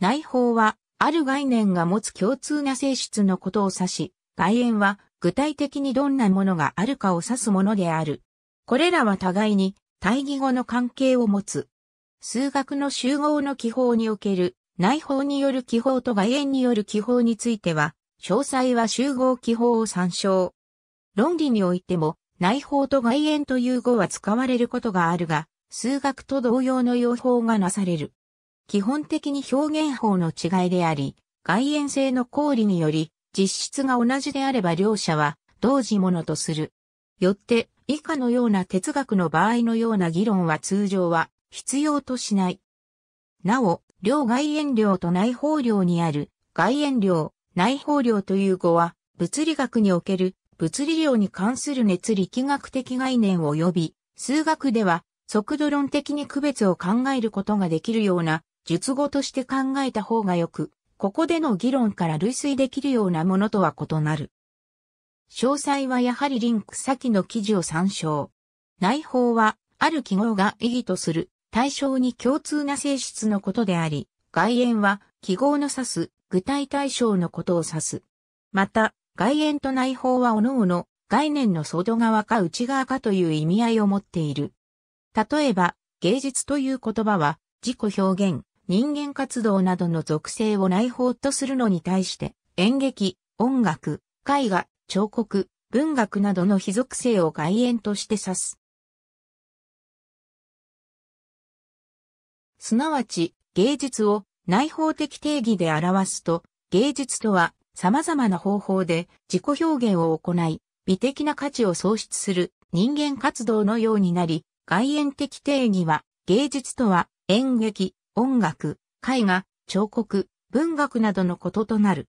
内包は、ある概念が持つ共通な性質のことを指し、外縁は、具体的にどんなものがあるかを指すものである。これらは互いに、対義語の関係を持つ。数学の集合の記法における、内包による記法と外縁による記法については、詳細は集合記法を参照。論理においても、内包と外縁という語は使われることがあるが、数学と同様の用法がなされる。基本的に表現法の違いであり、外縁性の公理により、実質が同じであれば両者は同時ものとする。よって、以下のような哲学の場合のような議論は通常は必要としない。なお、両外縁量と内包量にある外縁量、内包量という語は、物理学における物理量に関する熱力学的概念を及び、数学では速度論的に区別を考えることができるような術語として考えた方がよく、ここでの議論から類推できるようなものとは異なる。詳細はやはりリンク先の記事を参照。内包は、ある記号が意義とする対象に共通な性質のことであり、外縁は記号の指す具体対象のことを指す。また、外縁と内包は各々概念の外側か内側かという意味合いを持っている。例えば、芸術という言葉は自己表現、人間活動などの属性を内包とするのに対して、演劇、音楽、絵画、彫刻、文学などの非属性を外縁として指す。すなわち、芸術を内包的定義で表すと、芸術とは様々な方法で自己表現を行い、美的な価値を創出する人間活動のようになり、外縁的定義は、芸術とは演劇、音楽、絵画、彫刻、文学などのこととなる。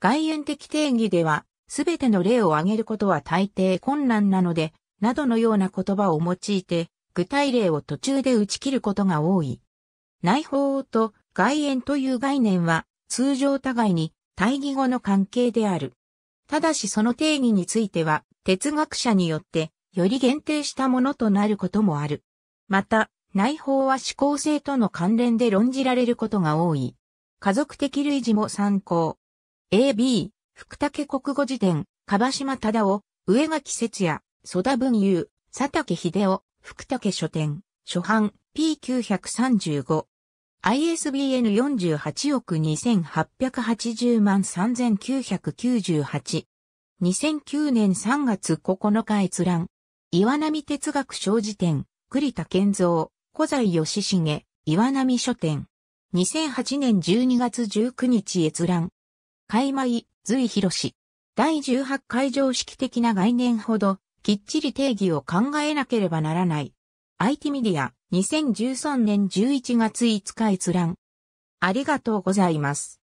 外縁的定義では、すべての例を挙げることは大抵困難なので、などのような言葉を用いて、具体例を途中で打ち切ることが多い。内包と外縁という概念は、通常互いに対義語の関係である。ただしその定義については、哲学者によって、より限定したものとなることもある。また、内包は指向性との関連で論じられることが多い。家族的類似も参考。AB、福武国語辞典、樺島忠夫、上垣節也、曽田文雄、佐竹秀夫、福武書店、初版、P935。ISBN 48億2880万3998。2009年3月9日閲覧。岩波哲学小辞典、栗田健造、古材義重、岩波書店。2008年12月19日閲覧。開米、随広第18回常識的な概念ほど、きっちり定義を考えなければならない。IT メディア、2013年11月5日閲覧。ありがとうございます。